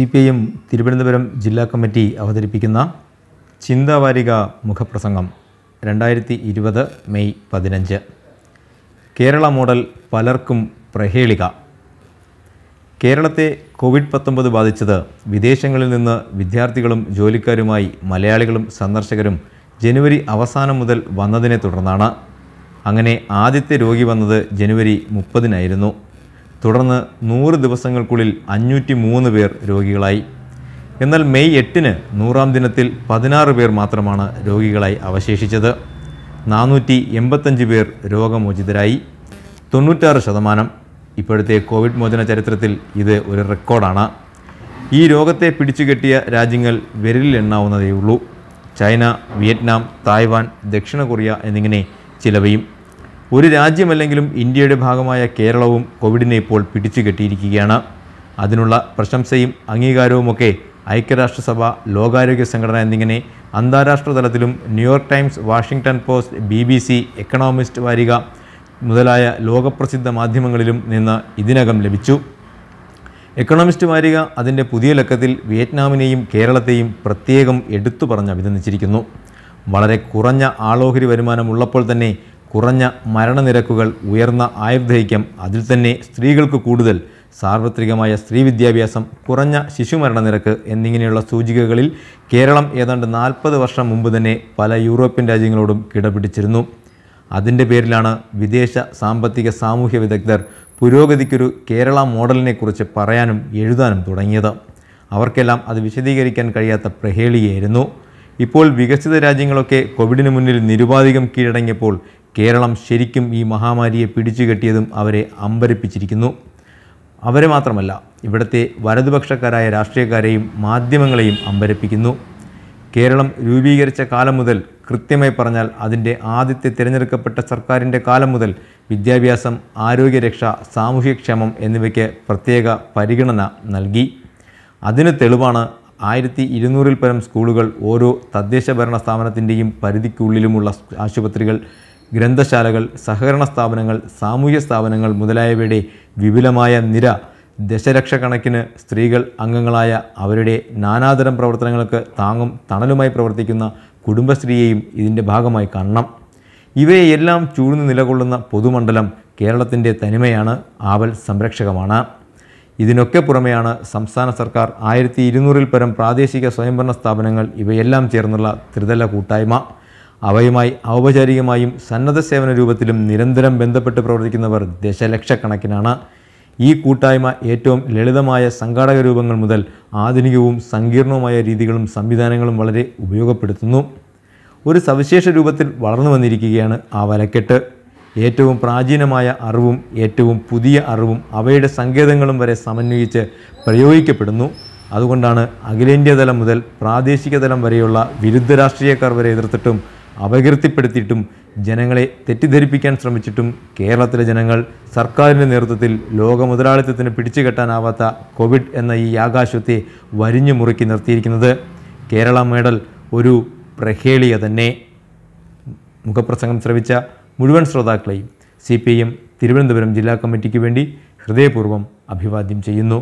C P I M Thiruvananthapuram ജില്ലാ committee അവതരിപ്പിക്കുന്ന ചിന്താവാരിക മുഖപ്രസംഗം രണ്ടായിരത്തി ഇരുപത് മെയ് പതിനഞ്ച് കേരള മോഡൽ പലർക്കും പ്രഹേളിക കേരളത്തെ കോവിഡ് പത്തൊമ്പത് ബാധിച്ചത് വിദേശങ്ങളിൽ നിന്ന് വിദ്യാർത്ഥികളും ജോലിക്കാരുമായി മലയാളികളും സന്ദർശകരും ജനുവരി അവസാനം മുതൽ വന്നതിനെ തുടർന്നാണ് അങ്ങനെ ആദ്യത്തെ രോഗി വന്നത് ജനുവരി മുപ്പതിനായിരുന്നു തുടർന്ന് നൂറ് ദിവസങ്ങൾക്കുള്ളിൽ അഞ്ഞൂറ്റി മൂന്ന് പേർ രോഗികളായി എന്നാൽ മെയ് എട്ടിന് നൂറാം ദിനത്തിൽ പതിനാറ് പേർ മാത്രമാണ് രോഗികളായി അവശേഷിച്ചത് നാനൂറ്റി എൺപത്തഞ്ച് പേർ രോഗമോചിതരായി തൊണ്ണൂറ്റാറ് ശതമാനം ഇപ്പോഴത്തെ കോവിഡ് മോചന ചരിത്രത്തിൽ ഇത് ഒരു റെക്കോർഡാണ് ഈ രോഗത്തെ പിടിച്ചുകെട്ടിയ രാജ്യങ്ങൾ വിരലിൽ എണ്ണാവുന്നതേയുള്ളൂ ചൈന വിയറ്റ്നാം തായ്വാൻ ദക്ഷിണ കൊറിയ എന്നിങ്ങനെ ചിലവയും ഒരു രാജ്യമല്ലെങ്കിലും ഇന്ത്യയുടെ ഭാഗമായ കേരളവും കോവിഡിനെ ഇപ്പോൾ പിടിച്ചു കെട്ടിയിരിക്കുകയാണ് അതിനുള്ള പ്രശംസയും അംഗീകാരവുമൊക്കെ ഐക്യരാഷ്ട്രസഭ ലോകാരോഗ്യ സംഘടന എന്നിങ്ങനെ അന്താരാഷ്ട്ര തലത്തിലും New York Times Washington Post B B C Economist വാരിക മുതലായ ലോകപ്രസിദ്ധ മാധ്യമങ്ങളിലും നിന്ന് ഇതിനകം ലഭിച്ചു എക്കണോമിസ്റ്റ് വാരിക അതിൻ്റെ പുതിയ ലക്കത്തിൽ വിയറ്റ്നാമിനെയും കേരളത്തെയും പ്രത്യേകം എടുത്തു പറഞ്ഞ് അഭിനന്ദിച്ചിരിക്കുന്നു വളരെ കുറഞ്ഞ ആളോഹരി വരുമാനം ഉള്ളപ്പോൾ തന്നെ കുറഞ്ഞ മരണനിരക്കുകൾ ഉയർന്ന ആയുർദൈക്യം അതിൽ തന്നെ സ്ത്രീകൾക്ക് കൂടുതൽ സാർവത്രികമായ സ്ത്രീ വിദ്യാഭ്യാസം കുറഞ്ഞ നിരക്ക് എന്നിങ്ങനെയുള്ള സൂചികകളിൽ കേരളം ഏതാണ്ട് നാൽപ്പത് വർഷം മുമ്പ് തന്നെ പല യൂറോപ്യൻ രാജ്യങ്ങളോടും കിടപിടിച്ചിരുന്നു അതിൻ്റെ പേരിലാണ് വിദേശ സാമ്പത്തിക സാമൂഹ്യ വിദഗ്ധർ പുരോഗതിക്കൊരു കേരള മോഡലിനെക്കുറിച്ച് പറയാനും എഴുതാനും തുടങ്ങിയത് അവർക്കെല്ലാം അത് വിശദീകരിക്കാൻ കഴിയാത്ത പ്രഹേളിയായിരുന്നു ഇപ്പോൾ വികസിത രാജ്യങ്ങളൊക്കെ കോവിഡിന് മുന്നിൽ നിരുപാധികം കീഴടങ്ങിയപ്പോൾ കേരളം ശരിക്കും ഈ മഹാമാരിയെ പിടിച്ചു കെട്ടിയതും അവരെ അമ്പരപ്പിച്ചിരിക്കുന്നു അവരെ മാത്രമല്ല ഇവിടുത്തെ വലതുപക്ഷക്കാരായ രാഷ്ട്രീയക്കാരെയും മാധ്യമങ്ങളെയും അമ്പരപ്പിക്കുന്നു കേരളം രൂപീകരിച്ച കാലം മുതൽ കൃത്യമായി പറഞ്ഞാൽ അതിൻ്റെ ആദ്യത്തെ തിരഞ്ഞെടുക്കപ്പെട്ട സർക്കാരിൻ്റെ കാലം മുതൽ വിദ്യാഭ്യാസം ആരോഗ്യരക്ഷ സാമൂഹ്യക്ഷേമം എന്നിവയ്ക്ക് പ്രത്യേക പരിഗണന നൽകി അതിന് തെളിവാണ് ആയിരത്തി ഇരുന്നൂറിൽ പരം സ്കൂളുകൾ ഓരോ തദ്ദേശ ഭരണ സ്ഥാപനത്തിൻ്റെയും പരിധിക്കുള്ളിലുമുള്ള ആശുപത്രികൾ ഗ്രന്ഥശാലകൾ സഹകരണ സ്ഥാപനങ്ങൾ സാമൂഹ്യ സ്ഥാപനങ്ങൾ മുതലായവയുടെ വിപുലമായ നിര ദശലക്ഷക്കണക്കിന് സ്ത്രീകൾ അംഗങ്ങളായ അവരുടെ നാനാതരം പ്രവർത്തനങ്ങൾക്ക് താങ്ങും തണലുമായി പ്രവർത്തിക്കുന്ന കുടുംബശ്രീയെയും ഇതിൻ്റെ ഭാഗമായി കാണണം ഇവയെല്ലാം ചൂഴ്ന്ന് നിലകൊള്ളുന്ന പൊതുമണ്ഡലം കേരളത്തിൻ്റെ തനിമയാണ് ആവൽ സംരക്ഷകമാണ് ഇതിനൊക്കെ പുറമെയാണ് സംസ്ഥാന സർക്കാർ ആയിരത്തി ഇരുന്നൂറിൽ പരം പ്രാദേശിക സ്വയംഭരണ സ്ഥാപനങ്ങൾ ഇവയെല്ലാം ചേർന്നുള്ള ത്രിതല കൂട്ടായ്മ അവയുമായി ഔപചാരികമായും സന്നദ്ധ സേവന രൂപത്തിലും നിരന്തരം ബന്ധപ്പെട്ട് പ്രവർത്തിക്കുന്നവർ ദശലക്ഷക്കണക്കിനാണ് ഈ കൂട്ടായ്മ ഏറ്റവും ലളിതമായ സംഘാടക രൂപങ്ങൾ മുതൽ ആധുനികവും സങ്കീർണവുമായ രീതികളും സംവിധാനങ്ങളും വളരെ ഉപയോഗപ്പെടുത്തുന്നു ഒരു സവിശേഷ രൂപത്തിൽ വളർന്നു വന്നിരിക്കുകയാണ് ആ വലക്കെട്ട് ഏറ്റവും പ്രാചീനമായ അറിവും ഏറ്റവും പുതിയ അറിവും അവയുടെ സങ്കേതങ്ങളും വരെ സമന്വയിച്ച് പ്രയോഗിക്കപ്പെടുന്നു അതുകൊണ്ടാണ് അഖിലേന്ത്യാതലം മുതൽ പ്രാദേശിക തലം വരെയുള്ള വിരുദ്ധ രാഷ്ട്രീയക്കാർ വരെ എതിർത്തിട്ടും അപകീർത്തിപ്പെടുത്തിയിട്ടും ജനങ്ങളെ തെറ്റിദ്ധരിപ്പിക്കാൻ ശ്രമിച്ചിട്ടും കേരളത്തിലെ ജനങ്ങൾ സർക്കാരിൻ്റെ നേതൃത്വത്തിൽ ലോക മുതലാളിത്തത്തിന് പിടിച്ചു കെട്ടാനാവാത്ത കോവിഡ് എന്ന ഈ ആകാശത്തെ വരിഞ്ഞു മുറുക്കി നിർത്തിയിരിക്കുന്നത് കേരള മെഡൽ ഒരു പ്രഹേളിക തന്നെ മുഖപ്രസംഗം ശ്രമിച്ച മുഴുവൻ ശ്രോതാക്കളെയും C P I M Thiruvananthapuram ജില്ലാ കമ്മിറ്റിക്ക് വേണ്ടി ഹൃദയപൂർവ്വം അഭിവാദ്യം ചെയ്യുന്നു